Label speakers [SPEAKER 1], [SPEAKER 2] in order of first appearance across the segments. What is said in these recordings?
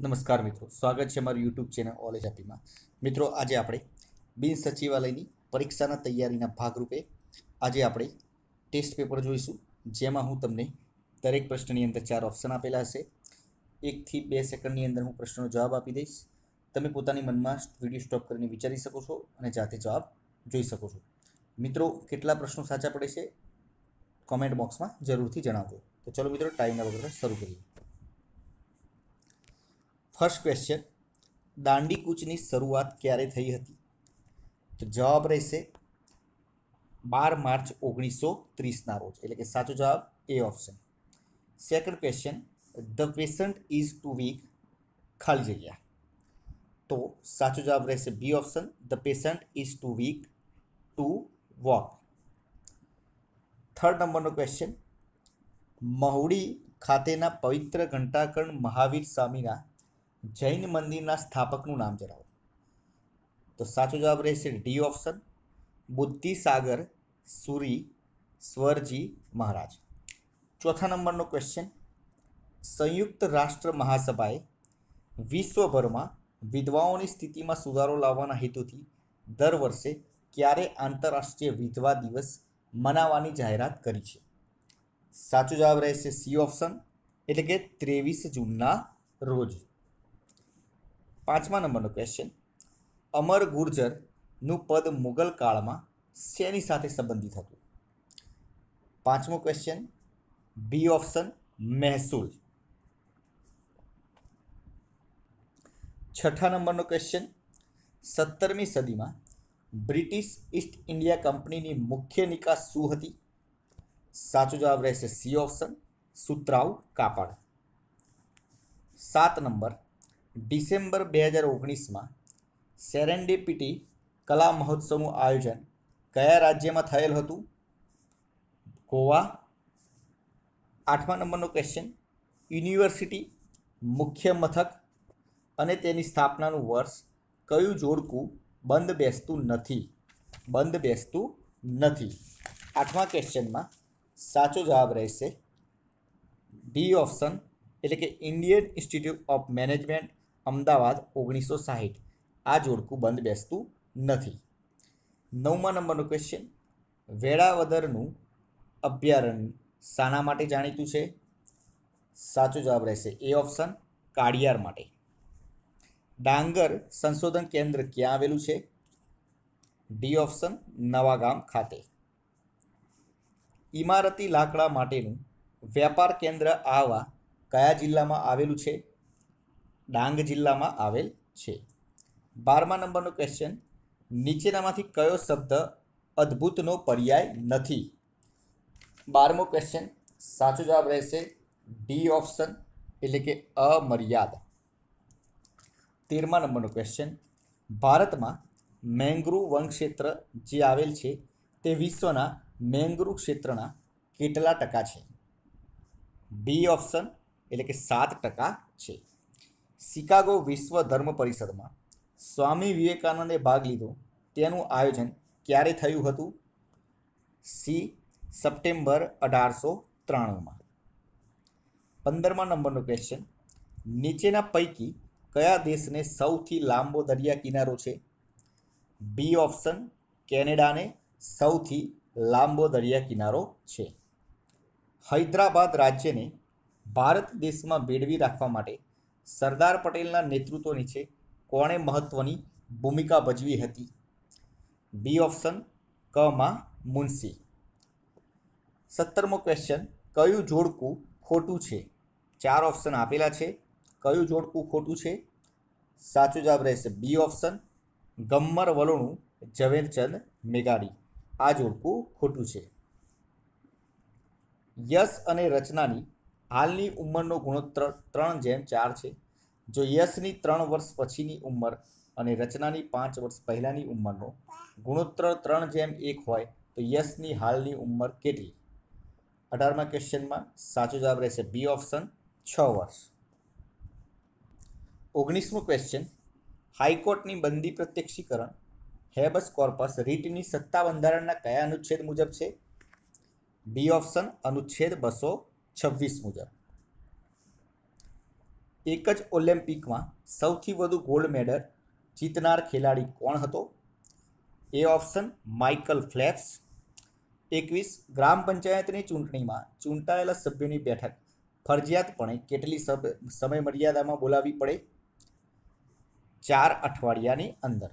[SPEAKER 1] નમસ્કાર મિત્રો સ્વાગત છે મારું યુટ્યુબ ચેનલ ઓલેજ આપીમાં મિત્રો આજે આપણે બિન સચિવાલયની પરીક્ષાના તૈયારીના ભાગરૂપે આજે આપણે ટેસ્ટ પેપર જોઈશું જેમાં હું તમને દરેક પ્રશ્નની અંદર ચાર ઓપ્શન આપેલા હશે એકથી બે સેકન્ડની અંદર હું પ્રશ્નનો જવાબ આપી દઈશ તમે પોતાની મનમાં વિડીયો સ્ટોપ કરીને વિચારી શકો છો અને જાતે જવાબ જોઈ શકો છો મિત્રો કેટલા પ્રશ્નો સાચા પડે છે કોમેન્ટ બોક્સમાં જરૂરથી જણાવજો તો ચલો મિત્રો ટાઈમના વગર શરૂ કરીએ ફર્સ્ટ ક્વેશ્ચન દાંડીકૂચની શરૂઆત ક્યારે થઈ હતી તો જવાબ રહેશે બાર માર્ચ ઓગણીસો ત્રીસના રોજ એટલે કે સાચો જવાબ એ option second question the patient is too weak ખાલી જગ્યા તો સાચો જવાબ રહેશે B option the patient is too weak to walk third નંબરનો ક્વેશ્ચન મહુડી ખાતેના પવિત્ર ઘંટાકર્ણ મહાવીર સ્વામીના જૈન મંદિરના સ્થાપકનું નામ જણાવો તો સાચો જવાબ રહેશે ડી ઓપ્શન બુદ્ધિસાગર સુરી સ્વરજી મહારાજ ચોથા નંબરનો ક્વેશ્ચન સંયુક્ત રાષ્ટ્ર મહાસભાએ વિશ્વભરમાં વિધવાઓની સ્થિતિમાં સુધારો લાવવાના હેતુથી દર વર્ષે ક્યારે આંતરરાષ્ટ્રીય વિધવા દિવસ મનાવવાની જાહેરાત કરી છે સાચો જવાબ રહેશે સી ઓપ્શન એટલે કે ત્રેવીસ જૂનના રોજ પાંચમા નંબરનો ક્વેશ્ચન અમર ગુર્જરનું પદ મુગલ કાળમાં શેની સાથે સંબંધિત હતું પાંચમો ક્વેશ્ચન બી ઓપ્શન મહેસૂલ છઠ્ઠા નંબરનો ક્વેશ્ચન સત્તરમી સદીમાં બ્રિટિશ ઈસ્ટ ઇન્ડિયા કંપનીની મુખ્ય નિકાસ શું હતી સાચો જવાબ રહેશે સી ઓપ્શન સુતરાઉ કાપડ સાત નંબર ડિસેમ્બર બે હજાર ઓગણીસમાં સેરેન્ડેપિટી કલા મહોત્સવનું આયોજન કયા રાજ્યમાં થયેલ હતું ગોવા આઠમા નંબરનો ક્વેશ્ચન યુનિવર્સિટી મુખ્ય મથક અને તેની સ્થાપનાનું વર્ષ કયું જોડકું બંધ બેસતું નથી બંધ બેસતું નથી આઠમા ક્વેશ્ચનમાં સાચો જવાબ રહેશે ડી ઓપ્શન એટલે કે Indian Institute of Management Ahmedabad ઓગણીસો સાહીઠ આ જોડકું બંધ બેસતું નથી નવમા નંબરનો ક્વેશ્ચન વેળાવદરનું અભયારણ્ય શાના માટે જાણીતું છે સાચો જવાબ રહેશે એ ઓપ્શન કાળિયાર માટે ડાંગર સંશોધન કેન્દ્ર ક્યાં આવેલું છે ડી ઓપ્શન નવાગામ ખાતે ઇમારતી લાકડા માટેનું વ્યાપાર કેન્દ્ર આવા કયા જિલ્લામાં આવેલું છે ડાંગ જિલ્લામાં આવેલ છે બારમા નંબરનો ક્વેશ્ચન નીચેનામાંથી કયો શબ્દ અદ્ભુતનો પર્યાય નથી બારમો ક્વેશ્ચન સાચો જવાબ રહેશે ડી ઓપ્શન એટલે કે અમર્યાદ તેરમા નંબરનો ક્વેશ્ચન ભારતમાં મેંગ્રુવ વનક્ષેત્ર જે આવેલ છે તે વિશ્વના મેંગ્રુવ ક્ષેત્રના કેટલા ટકા છે બી ઓપ્શન એટલે કે સાત ટકા છે શિકાગો વિશ્વ ધર્મ પરિષદમાં સ્વામી વિવેકાનંદે ભાગ લીધો તેનું આયોજન ક્યારે થયું હતું સી સપ્ટેમ્બર અઢારસો ત્રાણુંમાં પંદરમા નંબરનો ક્વેશ્ચન નીચેના પૈકી કયા દેશને સૌથી લાંબો દરિયા કિનારો છે બી ઓપ્શન કેનેડાને સૌથી લાંબો દરિયા કિનારો છે હૈદરાબાદ રાજ્યને ભારત દેશમાં ભેળવી રાખવા માટે સરદાર પટેલના નેતૃત્વ નીચે કોણે મહત્ત્વની ભૂમિકા ભજવી હતી બી ઓપ્શન ક કમાં મુનશી સત્તરમો ક્વેશ્ચન કયું જોડકું ખોટું છે ચાર ઓપ્શન આપેલા છે કયું જોડકું ખોટું છે સાચો જવાબ રહેશે બી ઓપ્શન ગમ્મર વલોણું ઝવેરચંદ મેઘાડી આ જોડકું ખોટું છે યશ અને રચનાની હાલની ઉંમરનો ગુણોત્તર ત્રણ જેમ ચાર છે જો યશની ત્રણ વર્ષ પછીની ઉંમર અને રચનાની પાંચ વર્ષ પહેલાંની ઉંમરનો ગુણોત્તર ત્રણ જેમ એક હોય તો યશની હાલની ઉંમર કેટલી અઢારમા ક્વેશ્ચનમાં સાચો જવાબ રહેશે બી ઓપ્શન છ વર્ષ ઓગણીસમું ક્વેશ્ચન હાઈકોર્ટની બંદી પ્રત્યક્ષીકરણ હેબસ કોર્પસ રીટની સત્તા બંધારણના કયા અનુચ્છેદ મુજબ છે બી ઓપ્શન અનુચ્છેદ બસો છવ્વીસ મુજબ એક જ ઓલિમ્પિકમાં સૌથી વધુ ગોલ્ડ મેડલ જીતનાર ખેલાડી કોણ હતો એ ઓપ્શન માઇકલ ફ્લેક્સ એકવીસ ગ્રામ પંચાયતની ચૂંટણીમાં ચૂંટાયેલા સભ્યોની બેઠક ફરજિયાતપણે કેટલી સમય મર્યાદામાં બોલાવી પડે ચાર અઠવાડિયાની અંદર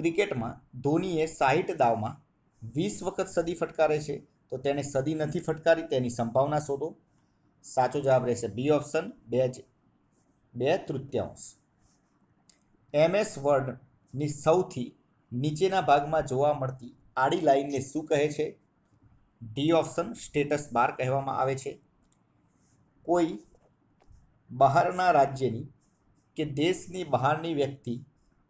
[SPEAKER 1] ક્રિકેટમાં ધોનીએ સાહીઠ દાવમાં વીસ વખત સદી ફટકારે છે તો તેણે સદી નથી ફટકારી તેની સંભાવના શોધો સાચો જવાબ રહેશે બી ઓપ્શન બે જ બે તૃતીયાંશ એમએસ વર્ડની સૌથી નીચેના ભાગમાં જોવા મળતી આડી લાઇનને શું કહે છે ડી ઓપ્શન સ્ટેટસ બાર કહેવામાં આવે છે કોઈ બહારના રાજ્યની કે દેશની બહારની વ્યક્તિ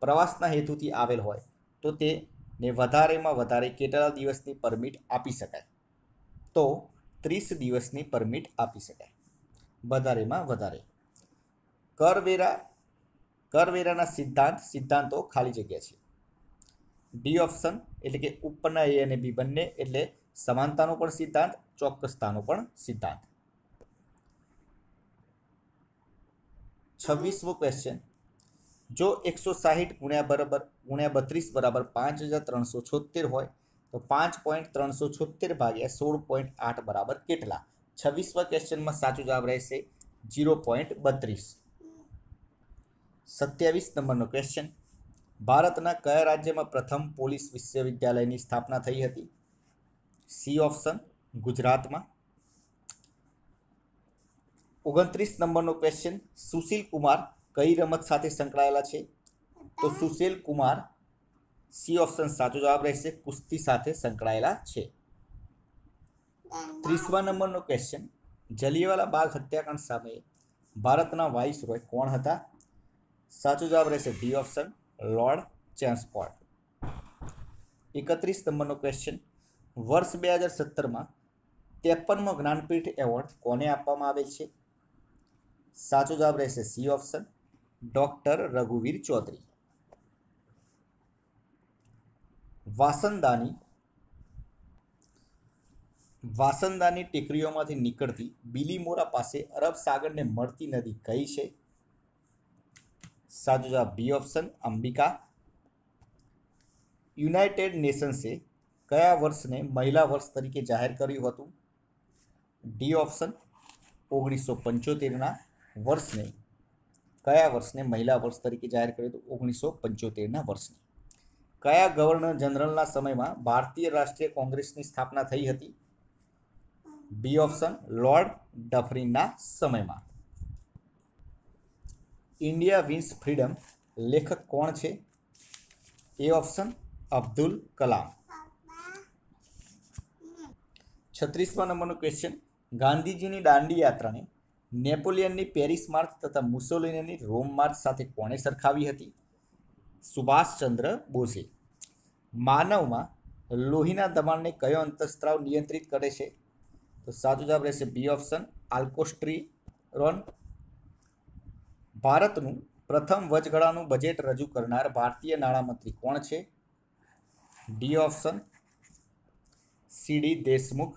[SPEAKER 1] પ્રવાસના હેતુથી આવેલ હોય તો તેને વધારેમાં વધારે કેટલા દિવસની પરમિટ આપી શકાય તો ત્રીસ દિવસની પરમિટ આપી શકાય વધારેમાં વધારે કરવેરા કરવેરાના સિદ્ધાંત સિદ્ધાંતો ખાલી જગ્યા છે ડી ઓપ્શન એટલે કે ઉપરના એ અને બી બંને એટલે સમાનતાનો પણ સિદ્ધાંત ચોક્કસતાનો પણ સિદ્ધાંત છવ્વીસમો ક્વેશ્ચન જો એકસો સાહીઠ ગુણ્યા બરાબર ગુણ્યા બત્રીસ બરાબર પાંચ હજાર ત્રણસો છોતેર હોય તો પાંચ પોઈન્ટ ત્રણસો છોતેર ભાગ્યા સોળ પોઈન્ટ આઠ બરાબર કેટલા છવ્વીસમાં ક્વેશ્ચનમાં સાચો જવાબ રહેશે જીરો પોઈન્ટ બત્રીસ સત્યાવીસ નંબરનો ક્વેશ્ચન ભારતના કયા રાજ્યમાં પ્રથમ પોલીસ વિશ્વવિદ્યાલયની સ્થાપના થઈ હતી સી ઓપ્શન ગુજરાતમાં ઓગણત્રીસ નંબરનો ક્વેશ્ચન સુશીલ કુમાર કઈ રમત સાથે સંકળાયેલા છે તો સુશીલ કુમાર સી ઓપ્શન સાચો જવાબ રહેશે કુસ્તી સાથે સંકળાયેલા છે ત્રીસમા નંબરનો ક્વેશ્ચન જલિયાવાલા બાગ હત્યાકાંડ સામે ભારતના વાઇસરોય કોણ હતા સાચો જવાબ રહેશે ડી ઓપ્શન લોર્ડ ચેમ્સફોર્ડ એકત્રીસ નંબરનો ક્વેશ્ચન વર્ષ બે હજાર સત્તરમાં ત્રેપનમો જ્ઞાનપીઠ એવોર્ડ કોને આપવામાં આવે છે સાચો જવાબ રહેશે સી ઓપ્શન ડૉક્ટર રઘુવીર ચૌધરી વાસંદાની વાસંદાની ટેકરીઓમાંથી નીકળતી બિલીમોરા પાસે અરબ સાગરને મળતી નદી કઈ છે સાચો જવાબ બી ઓપ્શન અંબિકા યુનાઇટેડ નેશન્સે કયા વર્ષને મહિલા વર્ષ તરીકે જાહેર કર્યું હતું ડી ઓપ્શન ઓગણીસો પંચોતેરના વર્ષને કયા વર્ષને મહિલા વર્ષ તરીકે જાહેર કર્યું હતું ઓગણીસો પંચોતેરના વર્ષને કયા ગવર્નર જનરલના સમયમાં ભારતીય રાષ્ટ્રીય કોંગ્રેસની સ્થાપના થઈ હતી બી ઓપ્શન લોર્ડ ડફરીનના સમયમાં ઇન્ડિયા વિન્સ ફ્રીડમ લેખક કોણ છે એ ઓપ્શન અબ્દુલ કલામ છત્રીસમા નંબરનો ક્વેશ્ચન ગાંધીજીની દાંડી યાત્રાને નેપોલિયનની પેરિસ માર્ચ તથા મુસોલિનીની રોમ માર્ચ સાથે કોણે સરખાવી હતી સુભાષચંદ્ર બોઝે માનવમાં લોહીના દબાણને કયો અંતઃસ્ત્રાવ નિયંત્રિત કરે છે તો સાચું જવાબ રહેશે બી ઓપ્શન આલ્કોસ્ટ્રી રોન ભારતનું પ્રથમ વચગાળાનું બજેટ રજૂ કરનાર ભારતીય નાણામંત્રી કોણ છે ડી ઓપ્શન સીડી દેશમુખ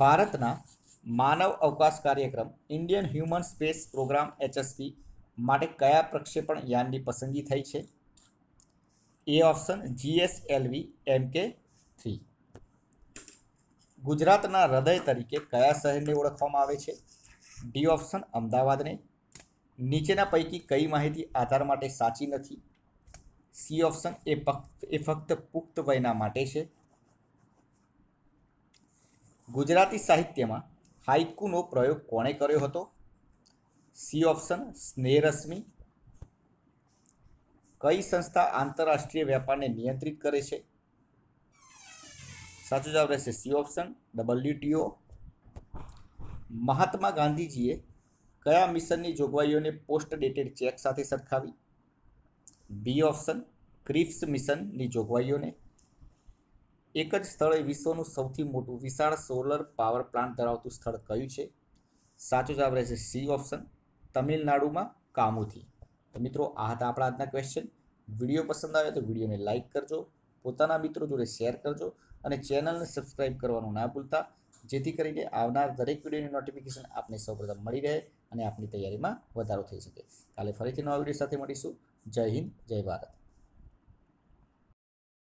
[SPEAKER 1] ભારતના માનવ અવકાશ કાર્યક્રમ Indian human space programme HSP માટે કયા પ્રક્ષેપણ યાનની પસંદગી થઈ છે એ ઓપ્શન જીએસએલવી એમ કે થ્રી ગુજરાતના હૃદય તરીકે કયા શહેરને ઓળખવામાં આવે છે ડી ઓપ્શન અમદાવાદને નીચેના પૈકી કઈ માહિતી આધાર માટે સાચી નથી સી ઓપ્શન એ ફક્ત એ ફક્ત પુખ્ત વયના માટે છે ગુજરાતી સાહિત્યમાં હાઇકુનો પ્રયોગ કોણે કર્યો હતો સી ઓપ્શન સ્નેહરશ્મિ કઈ સંસ્થા આંતરરાષ્ટ્રીય વેપારને નિયંત્રિત કરે છે સાચો જવાબ રહેશે સી ઓપ્શન ડબલ્યુટીઓ મહાત્મા ગાંધીજીએ કયા મિશનની જોગવાઈઓને પોસ્ટ ડેટેડ ચેક સાથે સરખાવી બી ઓપ્શન ક્રિફ્સ મિશનની જોગવાઈઓને એક જ સ્થળે વિશ્વનું સૌથી મોટું વિશાળ સોલર પાવર પ્લાન્ટ ધરાવતું સ્થળ કયું છે સાચો જવાબ રહેશે સી ઓપ્શન તમિલનાડુમાં કામુથી તો મિત્રો આ હતા આપણા આજના ક્વેશ્ચન વિડીયો પસંદ આવે તો વિડીયોને લાઇક કરજો પોતાના મિત્રો જોડે શેર કરજો અને ચેનલને સબસ્ક્રાઇબ કરવાનું ના ભૂલતા જેથી કરીને આવનાર દરેક વિડીયોની નોટિફિકેશન આપને સૌપ્રથમ મળી રહે અને આપની તૈયારીમાં વધારો થઈ શકે કાલે ફરીથી નવા વિડીયો સાથે મળીશું જય હિન્દ જય ભારત